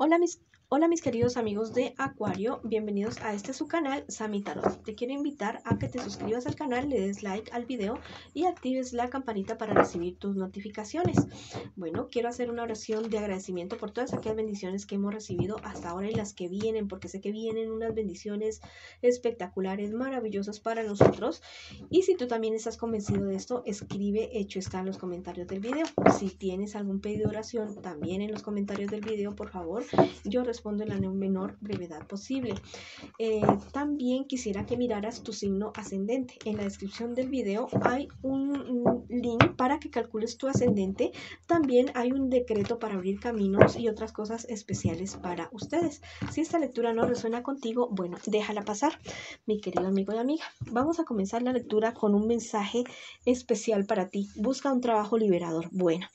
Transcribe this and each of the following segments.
Hola mis Hola mis queridos amigos de Acuario, bienvenidos a este su canal Samitaro. Te quiero invitar a que te suscribas al canal, le des like al video y actives la campanita para recibir tus notificaciones. Bueno, quiero hacer una oración de agradecimiento por todas aquellas bendiciones que hemos recibido hasta ahora y las que vienen, porque sé que vienen unas bendiciones espectaculares, maravillosas para nosotros. Y si tú también estás convencido de esto, escribe hecho está en los comentarios del video. Si tienes algún pedido de oración, también en los comentarios del video, por favor, yo respondo en la menor brevedad posible. Eh, también quisiera que miraras tu signo ascendente. En la descripción del video hay un link para que calcules tu ascendente. También hay un decreto para abrir caminos y otras cosas especiales para ustedes. Si esta lectura no resuena contigo, bueno, déjala pasar, mi querido amigo y amiga. Vamos a comenzar la lectura con un mensaje especial para ti. Busca un trabajo liberador. Bueno,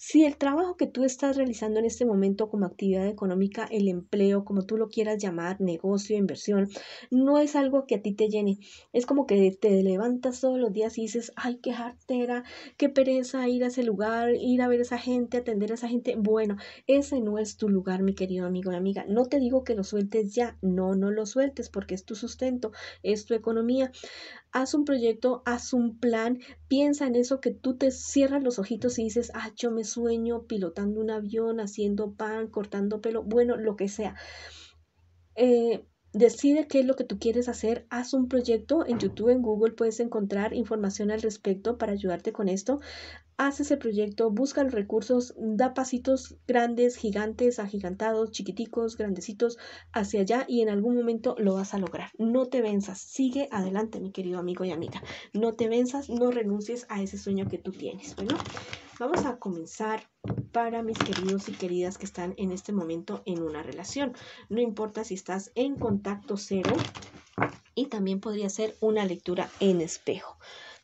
si el trabajo que tú estás realizando en este momento como actividad económica, el empleo, como tú lo quieras llamar, negocio, inversión, no es algo que a ti te llene, es como que te levantas todos los días y dices, ay, qué jartera, qué pereza ir a ese lugar, ir a ver a esa gente, atender a esa gente. Bueno, ese no es tu lugar, mi querido amigo y amiga. No te digo que lo sueltes ya, no, no lo sueltes porque es tu sustento, es tu economía haz un proyecto, haz un plan, piensa en eso que tú te cierras los ojitos y dices, ah, yo me sueño pilotando un avión, haciendo pan, cortando pelo, bueno, lo que sea. Eh, decide qué es lo que tú quieres hacer, haz un proyecto en YouTube, en Google puedes encontrar información al respecto para ayudarte con esto. Haz ese proyecto, busca los recursos, da pasitos grandes, gigantes, agigantados, chiquiticos, grandecitos, hacia allá y en algún momento lo vas a lograr. No te venzas, sigue adelante, mi querido amigo y amiga. No te venzas, no renuncies a ese sueño que tú tienes. Bueno, vamos a comenzar para mis queridos y queridas que están en este momento en una relación. No importa si estás en contacto cero y también podría ser una lectura en espejo.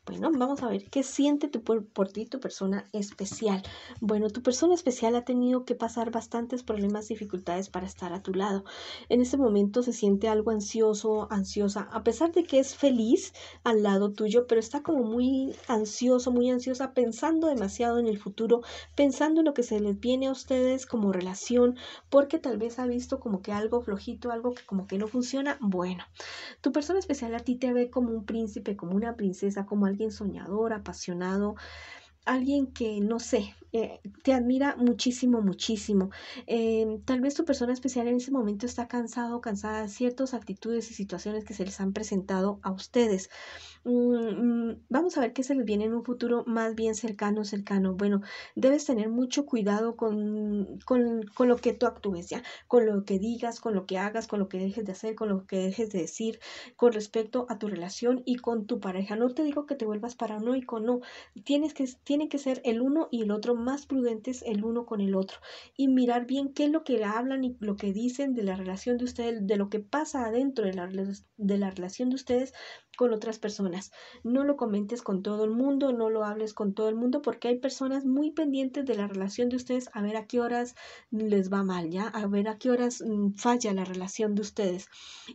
Bueno, pues, vamos a ver qué siente tu, por, ti tu persona especial. Bueno, tu persona especial ha tenido que pasar bastantes problemas, dificultades para estar a tu lado. En este momento se siente algo ansioso, ansiosa, a pesar de que es feliz al lado tuyo, pero está como muy ansioso, muy ansiosa, pensando demasiado en el futuro, pensando en lo que se les viene a ustedes como relación, porque tal vez ha visto como que algo flojito, algo que como que no funciona. Bueno, tu persona especial a ti te ve como un príncipe, como una princesa, como al alguien soñador, apasionado, alguien que, no sé, eh, te admira muchísimo, muchísimo. Em, tal vez tu persona especial en ese momento está cansado cansada de ciertas actitudes y situaciones que se les han presentado a ustedes. Mm, mm, vamos a ver qué se les viene en un futuro más bien cercano, cercano. Bueno, debes tener mucho cuidado con, lo que tú actúes, ¿ya? Con lo que digas, con lo que hagas, con lo que dejes de hacer, con lo que dejes de decir, con respecto a tu relación y con tu pareja. No te digo que te vuelvas paranoico, no. Tienes que, tiene que ser el uno y el otro más prudentes el uno con el otro y mirar bien qué es lo que hablan y lo que dicen de la relación de ustedes, de lo que pasa adentro de la, de la relación de ustedes con otras personas. No lo comentes con todo el mundo, no lo hables con todo el mundo, porque hay personas muy pendientes de la relación de ustedes a ver a qué horas les va mal, ¿ya? A ver a qué horas mm, falla la relación de ustedes.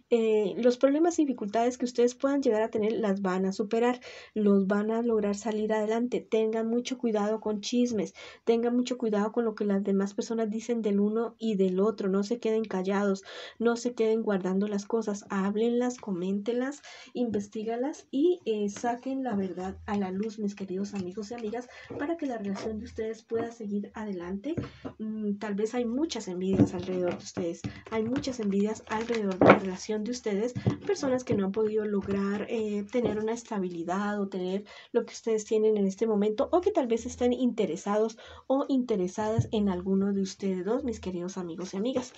Eh, los problemas y dificultades que ustedes puedan llegar a tener las van a superar, los van a lograr salir adelante. Tengan mucho cuidado con chismes, tengan mucho cuidado con lo que las demás personas dicen del uno y del otro, no se queden callados, no se queden guardando las cosas, háblenlas, coméntenlas, investigalas y eh, saquen la verdad a la luz, mis queridos amigos y amigas, para que la relación de ustedes pueda seguir adelante. Mm, tal vez hay muchas envidias alrededor de ustedes, hay muchas envidias alrededor de la relación de ustedes, personas que no han podido lograr eh, tener una estabilidad o tener lo que ustedes tienen en este momento o que tal vez estén interesados o interesadas en alguno de ustedes dos, mis queridos amigos y amigas.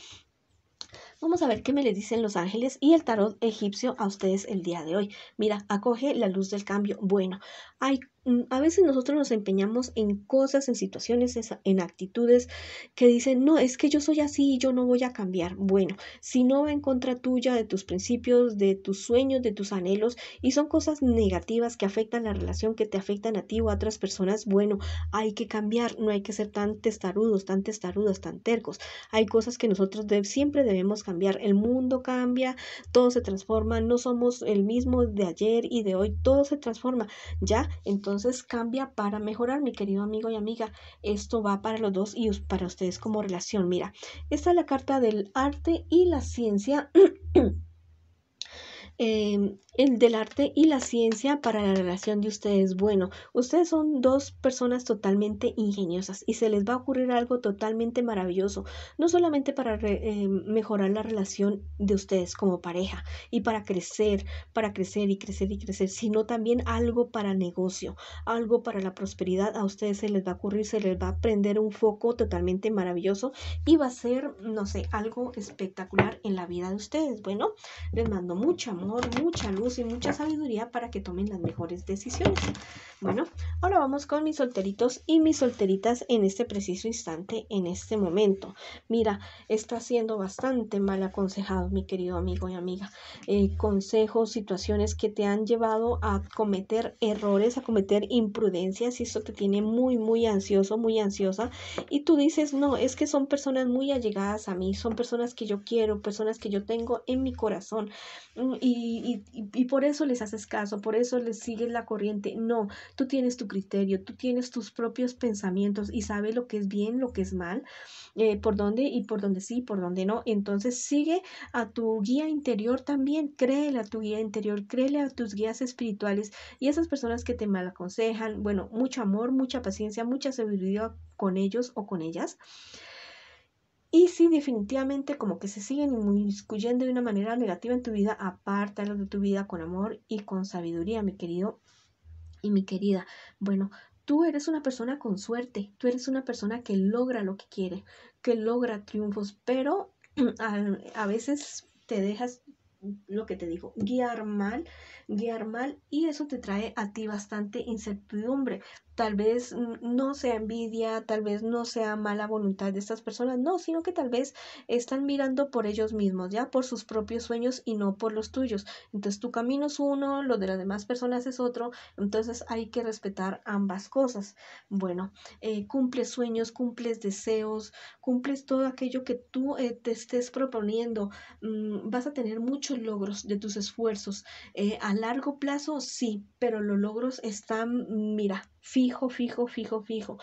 Vamos a ver qué me le dicen los ángeles y el tarot egipcio a ustedes el día de hoy. Mira, acoge la luz del cambio. Bueno, hay Mm, a veces nosotros nos empeñamos en cosas, en situaciones, en actitudes que dicen, no, es que yo soy así y yo no voy a cambiar. Bueno, si no va en contra tuya, de tus principios, de tus sueños, de tus anhelos, y son cosas negativas que afectan la relación, que te afectan a ti o a otras personas, bueno, hay que cambiar, no hay que ser tan testarudos, tan testarudas, tan tercos. Hay cosas que nosotros siempre debemos cambiar. El mundo cambia, todo se transforma, no somos el mismo de ayer y de hoy, todo se transforma, ¿ya? Entonces, entonces cambia para mejorar, mi querido amigo y amiga. Esto va para los dos y para ustedes como relación. Mira, esta es la carta del arte y la ciencia. Em, el del arte y la ciencia para la relación de ustedes. Bueno, ustedes son dos personas totalmente ingeniosas y se les va a ocurrir algo totalmente maravilloso, no solamente para em, mejorar la relación de ustedes como pareja y para crecer, para crecer y crecer y crecer, sino también algo para negocio, algo para la prosperidad. A ustedes se les va a ocurrir, se les va a prender un foco totalmente maravilloso y va a ser, no sé, algo espectacular en la vida de ustedes. Bueno, les mando mucho amor mucha luz y mucha sabiduría para que tomen las mejores decisiones. Bueno, ahora vamos con mis solteritos y mis solteritas en este preciso instante, en este momento. Mira, está siendo bastante mal aconsejado, mi querido amigo y amiga. Eh, consejos, situaciones que te han llevado a cometer errores, a cometer imprudencias, y esto te tiene muy, muy ansioso, muy ansiosa. Y tú dices, no, es que son personas muy allegadas a mí, son personas que yo quiero, personas que yo tengo en mi corazón. Mm, y y, por eso les haces caso, por eso les sigues la corriente. No, tú tienes tu criterio, tú tienes tus propios pensamientos y sabes lo que es bien, lo que es mal, eh, por dónde y por dónde sí, por dónde no. Entonces sigue a tu guía interior también, créele a tu guía interior, créele a tus guías espirituales y esas personas que te mal aconsejan. Bueno, mucho amor, mucha paciencia, mucha sabiduría con ellos o con ellas. Y si definitivamente como que se siguen inmiscuyendo de una manera negativa en tu vida, lo de tu vida con amor y con sabiduría, mi querido y mi querida. Bueno, tú eres una persona con suerte, tú eres una persona que logra lo que quiere, que logra triunfos, pero a, a veces te dejas lo que te digo, guiar mal, guiar mal y eso te trae a ti bastante incertidumbre, tal vez no sea envidia, tal vez no sea mala voluntad de estas personas, no, sino que tal vez están mirando por ellos mismos, ya por sus propios sueños y no por los tuyos. Entonces tu camino es uno, lo de las demás personas es otro, entonces hay que respetar ambas cosas. Bueno, eh, cumples sueños, cumples deseos, cumples todo aquello que tú eh, te estés proponiendo, mm, vas a tener muchos logros de tus esfuerzos. Eh, a largo plazo sí, pero los logros están, mm, mira, fijo, fijo, fijo, fijo.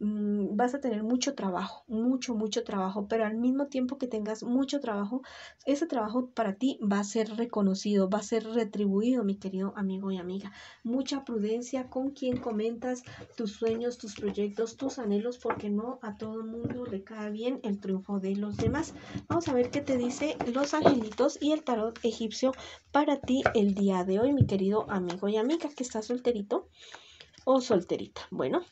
Mm, vas a tener mucho trabajo, mucho, mucho trabajo, pero al mismo tiempo que tengas mucho trabajo, ese trabajo para ti va a ser reconocido, va a ser retribuido, mi querido amigo y amiga. Mucha prudencia con quien comentas tus sueños, tus proyectos, tus anhelos, porque no a todo el mundo le cae bien el triunfo de los demás. Vamos a ver qué te dice los angelitos y el tarot egipcio para ti el día de hoy, mi querido amigo y amiga que está solterito o solterita. Bueno,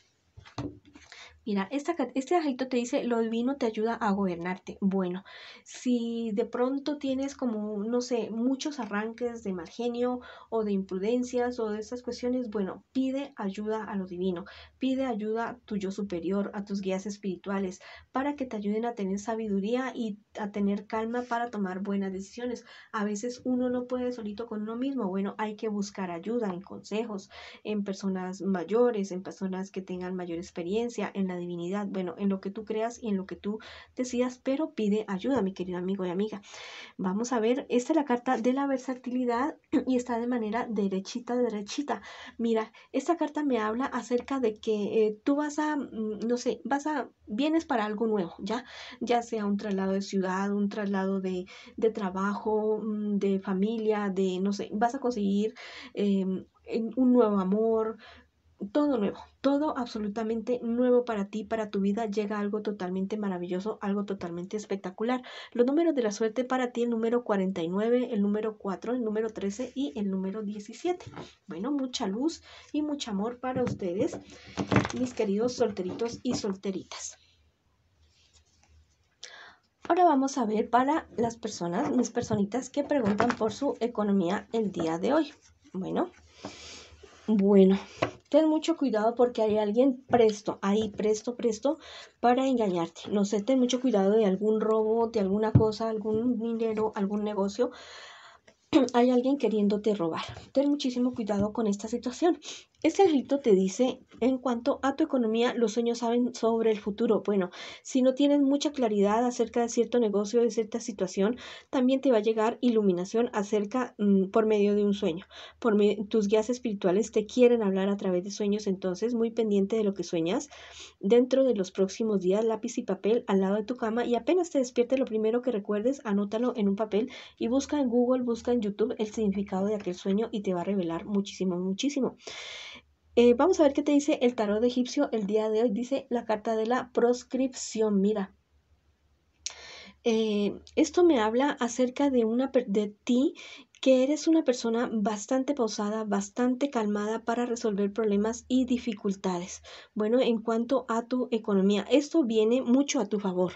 Mira, esta, este ajito te dice, lo divino te ayuda a gobernarte. Bueno, si de pronto tienes como, no sé, muchos arranques de mal genio o de imprudencias o de esas cuestiones, bueno, pide ayuda a lo divino, pide ayuda a tu yo superior, a tus guías espirituales, para que te ayuden a tener sabiduría y a tener calma para tomar buenas decisiones. A veces uno no puede solito con uno mismo, bueno, hay que buscar ayuda en consejos, en personas mayores, en personas que tengan mayor experiencia, en la divinidad, bueno, en lo que tú creas y en lo que tú decidas, pero pide ayuda, mi querido amigo y amiga. Vamos a ver, esta es la carta de la versatilidad y está de manera derechita, derechita. Mira, esta carta me habla acerca de que eh, tú vas a, mm, no sé, vas a, vienes para algo nuevo, ¿ya? Ya sea un traslado de ciudad, un traslado de, de trabajo, mm, de familia, de, no sé, vas a conseguir em, un nuevo amor, todo nuevo, todo absolutamente nuevo para ti, para tu vida, llega algo totalmente maravilloso, algo totalmente espectacular. Los números de la suerte para ti, el número 49, el número 4, el número 13 y el número 17. Bueno, mucha luz y mucho amor para ustedes, mis queridos solteritos y solteritas. Ahora vamos a ver para las personas, mis personitas que preguntan por su economía el día de hoy. Bueno, bueno, Ten mucho cuidado porque hay alguien presto, ahí presto, presto para engañarte. No sé, ten mucho cuidado de algún robo, de alguna cosa, algún dinero, algún negocio. hay alguien queriéndote robar. Ten muchísimo cuidado con esta situación. Este rito te dice, en cuanto a tu economía, los sueños saben sobre el futuro. Bueno, si no tienes mucha claridad acerca de cierto negocio, de cierta situación, también te va a llegar iluminación acerca mm, por medio de un sueño. Por tus guías espirituales te quieren hablar a través de sueños, entonces muy pendiente de lo que sueñas. Dentro de los próximos días, lápiz y papel al lado de tu cama y apenas te despiertes, lo primero que recuerdes, anótalo en un papel y busca en Google, busca en YouTube el significado de aquel sueño y te va a revelar muchísimo, muchísimo. Eh, vamos a ver qué te dice el tarot de egipcio el día de hoy. Dice la carta de la proscripción. Mira. Eh, esto me habla acerca de, una, de ti que eres una persona bastante pausada, bastante calmada para resolver problemas y dificultades. Bueno, en cuanto a tu economía, esto viene mucho a tu favor.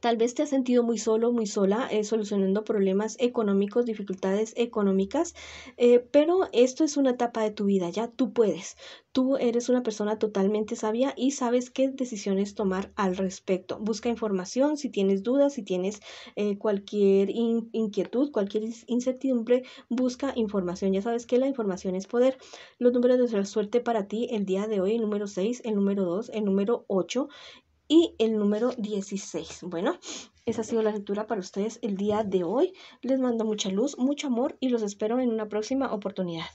Tal vez te has sentido muy solo, muy sola, eh, solucionando problemas económicos, dificultades económicas, eh, pero esto es una etapa de tu vida, ya tú puedes. Tú eres una persona totalmente sabia y sabes qué decisiones tomar al respecto. Busca información, si tienes dudas, si tienes eh, cualquier inquietud, cualquier incertidumbre, busca información. Ya sabes que la información es poder. Los números de la suerte para ti el día de hoy, el número 6, el número 2, el número 8 y el número 16. Bueno, esa ha sido la lectura para ustedes el día de hoy. Les mando mucha luz, mucho amor y los espero en una próxima oportunidad.